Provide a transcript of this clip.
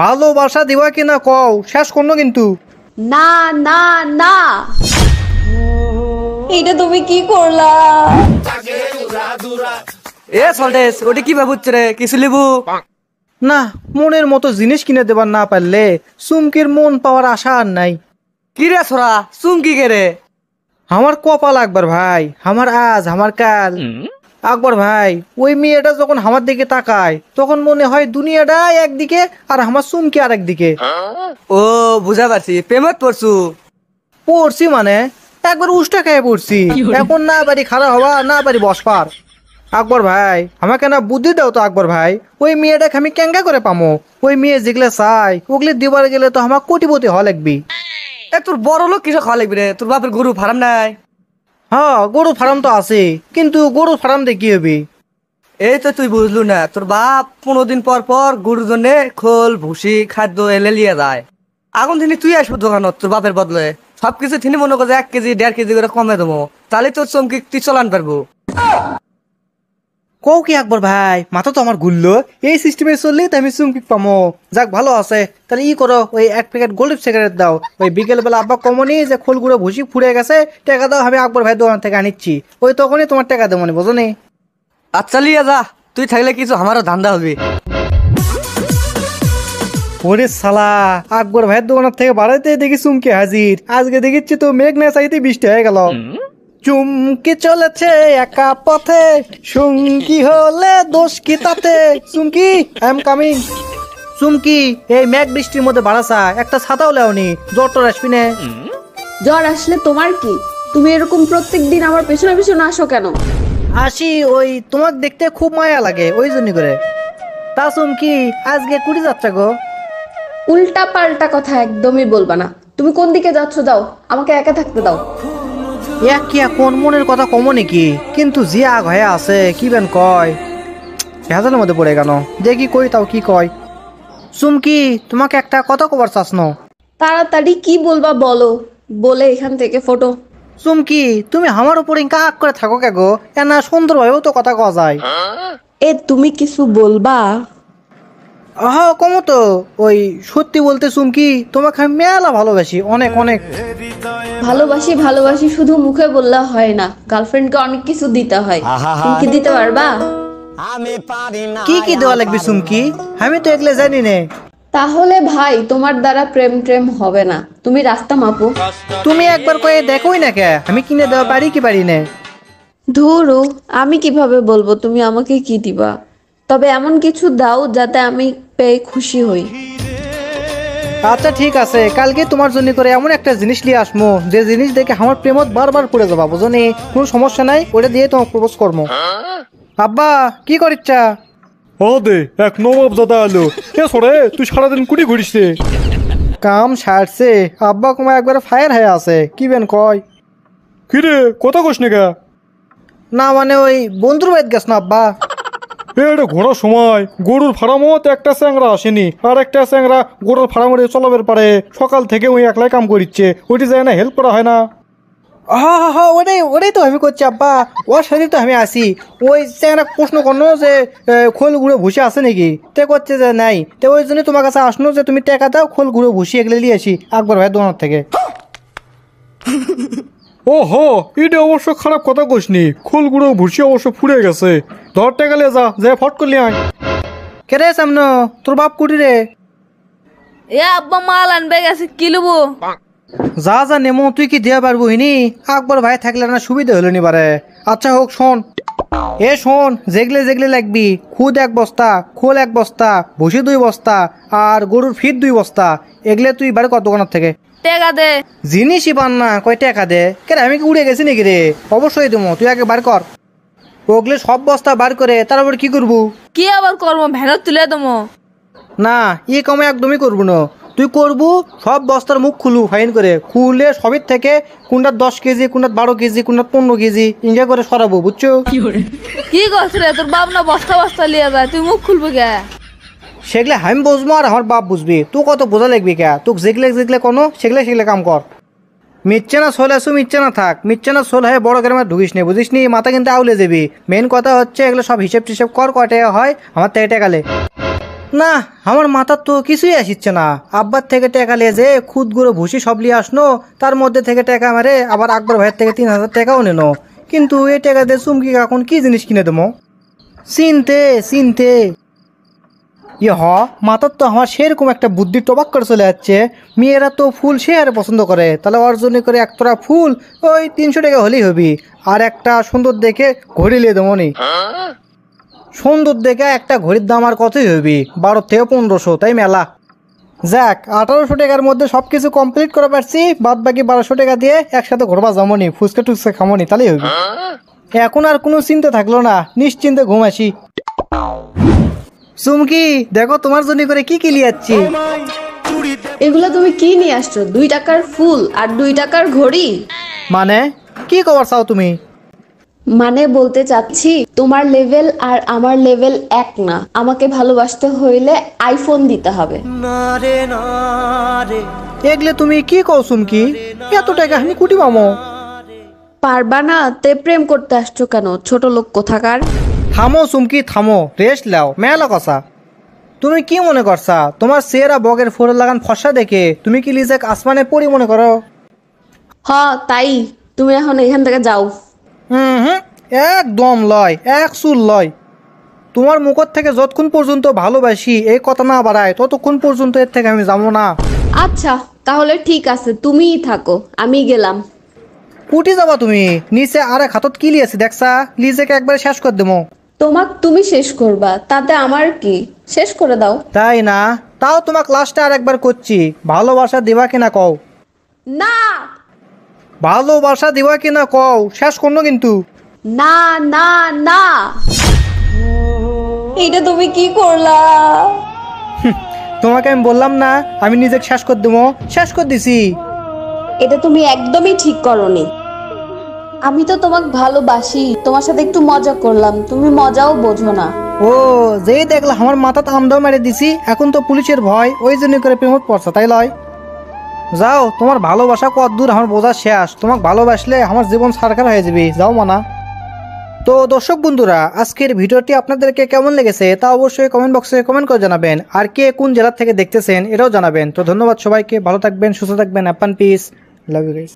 ভালোবাসা দিবা কিনা কও শেষ করলো কিন্তু না না না এটা তুমি কি করলা এ সলদেস ওটা কি ভাবুচ্ছ রে কিছু লিবু না মনের মতো জিনিস কিনে দেবার না পারলে সুমকির মন পাওয়ার আশা আর নাই কি রে সরা চুমকি কে রে আমার কপাল একবার ভাই আমার আজ আমার কাল আকবর ভাই ওই মেয়েটা যখন আমার দিকে তাকায় তখন মনে হয় দুনিয়াটা একদিকে আর আমার চুমকি আর একদিকে ও বুঝা পারছি প্রেমত পড়ছু পড়ছি মানে একবার উষ্টা খেয়ে পড়ছি এখন না বাড়ি খারাপ হওয়া না বাড়ি বসবার আকবর ভাই আমাকে না বুদ্ধি দাও তো আকবর ভাই ওই মেয়েটাকে আমি ক্যাঙ্গা করে পামো ওই মেয়ে যেগুলো চাই ওগুলি দিবার গেলে তো আমার কোটিপতি হওয়া লাগবি তোর বড় লোক কিছু খাওয়া লাগবে রে তোর বাপের গরু ফার্ম নাই হ্যাঁ গরু ফার্ম তো আছে কিন্তু গরু ফার্ম দিয়ে কি হবে এই তো তুই বুঝলু না তোর বাপ পনেরো দিন পর পর গরুর খোল ভুসি খাদ্য এলে লিয়ে যায় আগুন তিনি তুই আসবো দোকানত তোর বাপের বদলে সবকিছু তিনি মনে করছে এক কেজি দেড় কেজি করে কমে দেবো তাহলে তোর চমকি তুই চলান পারবো কৌ কি আকবর ভাই মাথা তো আমার ঘুরলো এই সিস্টেমে চললে তো আমি চুমকি পামো যাক ভালো আছে তাহলে ই করো ওই এক প্যাকেট গোল্ড সিগারেট দাও ওই বিকেল বেলা আব্বা কমনি যে খোলগুলো ভুসি ফুড়ে গেছে টাকা দাও আমি আকবর ভাই দোকান থেকে আনিচ্ছি ওই তখনই তোমার টাকা দেবো বোঝো নি আচ্ছা লিয়া যা তুই থাকলে কিছু আমারও ধান্দা হবে ওরে সালা আকবর ভাইয়ের দোকানের থেকে বাড়াইতে দেখি চুমকি হাজির আজকে দেখিচ্ছি তো মেঘ না চাইতে বৃষ্টি হয়ে গেল চুমকি চলেছে একা পথে সুমকি হলে দোষ কি তাতে Chumki I am coming Chumki এই মেঘ বৃষ্টির মধ্যে বাড়াসা একটা ছাতাও লেওনি জ্বর টর আসবি না জ্বর আসলে তোমার কি তুমি এরকম প্রত্যেক দিন আমার পেছনে পেছনে আসো কেন আসি ওই তোমাক দেখতে খুব মায়া লাগে ওই জন্য করে তা চুমকি আজকে কুড়ি যাত্রা গো উল্টা পাল্টা কথা একদমই বলবা না তুমি কোন দিকে যাচ্ছ দাও আমাকে একা থাকতে দাও এক কিয়া কোন মনের কথা কম নাকি কিন্তু যে আগ হয়ে আছে কি বেন কয় ভেজালের মধ্যে পড়ে কেন দেখি কই তাও কি কয় চুমকি তোমাকে একটা কথা কবার চাস ন তাড়াতাড়ি কি বলবা বলো বলে এখান থেকে ফটো চুমকি তুমি আমার উপরে কাক করে থাকো কে গো এনা ভাবেও তো কথা কওয়া যায় এ তুমি কিছু বলবা আহা ওই সত্যি বলতে চুমকি তোমাকে আমি মেলা ভালোবাসি অনেক অনেক ভালোবাসি ভালোবাসি শুধু মুখে বললা হয় না গার্লফ্রেন্ডকে অনেক কিছু দিতে হয় তুমি কি দিতে পারবা আমি পারি না কি কি দেওয়া লাগবে চুমকি আমি তো একলা জানি না তাহলে ভাই তোমার দ্বারা প্রেম প্রেম হবে না তুমি রাস্তা মাপো তুমি একবার কয়ে দেখোই না কে আমি কিনে দেওয়া পারি কি পারি না ধুরু আমি কিভাবে বলবো তুমি আমাকে কি দিবা তবে এমন কিছু দাও যাতে আমি পেয়ে খুশি হই আচ্ছা ঠিক আছে কালকে তোমার জন্য করে এমন একটা জিনিস নিয়ে আসমো যে জিনিস দেখে আমার প্রেমত বারবার পড়ে যাবা বুঝনি কোনো সমস্যা নাই ওটা দিয়ে তোমার প্রপোজ করবো আব্বা কি করিচ্ছা ও দে এক নবাব দাদা আলো কে সরে তুই সারাদিন দিন ঘুরিস রে কাম সারছে আব্বা কুমা একবার ফায়ার হয়ে আছে কি বেন কয় কিরে কথা কোস না না মানে ওই বন্ধুর বাইত গেছ না আব্বা এটা ঘোরার সময় গরুর ফার্মও তো একটা স্যাংরা আসেনি আর একটা স্যাংরা গরুর ফার্মের চলাবের পারে সকাল থেকে ওই একলাই কাম করিচ্ছে ওইটি যায় না হেল্প করা হয় না হা হা হা ওটাই ওটাই তো আমি করছি আব্বা ওর সাথে তো আমি আসি ওই স্যাংরা প্রশ্ন করলো যে খোল গুঁড়ো ভুসি আছে নাকি তে করছে যে নাই তে ওই জন্য তোমার কাছে আসলো যে তুমি টাকা দাও খোল গুঁড়ো ভুসি এগুলো নিয়ে আসি আকবর ভাই দোকান থেকে ও হ এটা অবশ্য খারাপ কথা খুল খোলগুলো ভুসি অবশ্য ফুড়ে গেছে ধরতে গেলে যা যা ফট করলি আয় কে সামনে তোর বাপ কুটি রে এ আব্বা মাল আনবে গেছে কি লুবো যা যা নেমো তুই কি দিয়া পারবো হিনি আকবর ভাই থাকলে না সুবিধা হলো নি পারে আচ্ছা হোক শোন এ শোন যেগলে যেগলে লাগবি খুদ এক বস্তা খোল এক বস্তা ভুসি দুই বস্তা আর গরুর ফিট দুই বস্তা এগলে তুই বাড়ি কত দোকানের থেকে টেকা দে জিনিসই পান না কই টেকা দে কেন আমি কি উড়ে গেছি নাকি রে অবশ্যই দেবো তুই আগে বার কর ওগলে সব বস্তা বার করে তারপর কি করবো কি আবার করবো ভ্যানত তুলে দেবো না ই কমে একদমই করবো না তুই করবু সব বস্তার মুখ খুলু ফাইন করে খুলে সবের থেকে কোনটা দশ কেজি কোনটা বারো কেজি কোনটা পনেরো কেজি ইন্ডিয়া করে সরাবো বুঝছো কি করছো রে তোর বাপ না বস্তা বস্তা লিয়ে যায় তুই মুখ খুলবো কে সেগুলো আমি বুঝবো আর আমার বাপ বুঝবি তুই কত বোঝা লাগবি কে তোক যেগুলো যেগুলো কোনো সেগুলো সেগুলো কাম কর মিচ্ছে না সোল আসু মিচ্ছে না থাক মিচ্ছে না সোল হয়ে বড় গ্রামে ঢুকিস নি বুঝিস নি মাথা কিন্তু আউলে দিবি মেন কথা হচ্ছে এগুলো সব হিসেব টিসেব কর কটে হয় আমার থেকে গেলে না আমার মাথার তো কিছুই আসিচ্ছে না আব্বার থেকে টাকা লেজে খুদ গুঁড়ো ভুসি সব নিয়ে আসনো তার মধ্যে থেকে টাকা মারে আবার আকবর ভাইয়ের থেকে তিন হাজার টাকাও নেনো কিন্তু এই টাকা দিয়ে চুমকি এখন কি জিনিস কিনে দেবো চিনতে চিনতে ই হ মাথার তো আমার সেরকম একটা বুদ্ধির টবাক করে চলে যাচ্ছে মেয়েরা তো ফুল সে আর পছন্দ করে তাহলে অর্জন করে একতরা ফুল ওই তিনশো টাকা হলেই হবি আর একটা সুন্দর দেখে ঘড়ি নিয়ে দেবো নি হ্যাঁ? সুন্দর দেখে একটা ঘড়ির দাম আর কতই হবে বারো থেকে পনেরোশো তাই মেলা যাক আঠারোশো টাকার মধ্যে সব কিছু কমপ্লিট করে পারছি বাদ বাকি বারোশো টাকা দিয়ে একসাথে ঘোরবা জমনি ফুচকা টুচকা খামনি তাহলেই হবে এখন আর কোনো চিন্তা থাকলো না নিশ্চিন্তে ঘুম আসি চুমকি দেখো তোমার জন্য করে কি কি লিয়াচ্ছি এগুলো তুমি কি নিয়ে আসছো দুই টাকার ফুল আর দুই টাকার ঘড়ি মানে কি খবর চাও তুমি মানে বলতে চাচ্ছি তোমার লেভেল আর আমার লেভেল এক না আমাকে ভালোবাসতে হইলে আইফোন দিতে হবে দেখলে তুমি কি কৌসুম কি এত টাকা আমি কুটি মামো পারবা না তে প্রেম করতে আসছো কেন ছোট লোক কোথাকার থামো সুমকি থামো রেস্ট লাও মেলা কষা তুমি কি মনে করছা তোমার সেরা বগের ফোর লাগান ফসা দেখে তুমি কি লিজাক আসমানে পড়ি মনে করো হ তাই তুমি এখন এখান থেকে যাও হুম হুম একদম লয় এক চুল লয় তোমার মুখর থেকে যতক্ষণ পর্যন্ত ভালোবাসি এই কথা না বাড়ায় ততক্ষণ পর্যন্ত এর থেকে আমি যাবো না আচ্ছা তাহলে ঠিক আছে তুমিই থাকো আমি গেলাম কুটি যাবা তুমি নিচে আর এক হাতত কি লিয়েছি দেখছা লিজেকে একবার শেষ করে দেবো তোমাক তুমি শেষ করবা তাতে আমার কি শেষ করে দাও তাই না তাও তোমাক লাস্টে আর একবার করছি ভালোবাসা দেবা কিনা কও না ভালোবাসা দিবা কিনা কও শেষ করলো কিন্তু না না না এটা তুমি কি করলা তোমাকে আমি বললাম না আমি নিজেকে শেষ করে দেবো শেষ করে দিছি এটা তুমি একদমই ঠিক করনি আমি তো তোমাকে ভালোবাসি তোমার সাথে একটু মজা করলাম তুমি মজাও বোঝো না ও যেই দেখলা আমার মাথা আমদাও মেরে দিছি এখন তো পুলিশের ভয় ওই জন্য করে প্রেমত পড়ছে তাই লয় যাও তোমার ভালোবাসা কত দূর আমার বোঝা শেষ তোমাকে ভালোবাসলে আমার জীবন সারকার হয়ে যাবে যাও মানা তো দর্শক বন্ধুরা আজকের ভিডিওটি আপনাদেরকে কেমন লেগেছে তা অবশ্যই কমেন্ট বক্সে কমেন্ট করে জানাবেন আর কে কোন জেলার থেকে দেখতেছেন এটাও জানাবেন তো ধন্যবাদ সবাইকে ভালো থাকবেন সুস্থ থাকবেন অ্যাপান পিস লাভ ইউ গাইস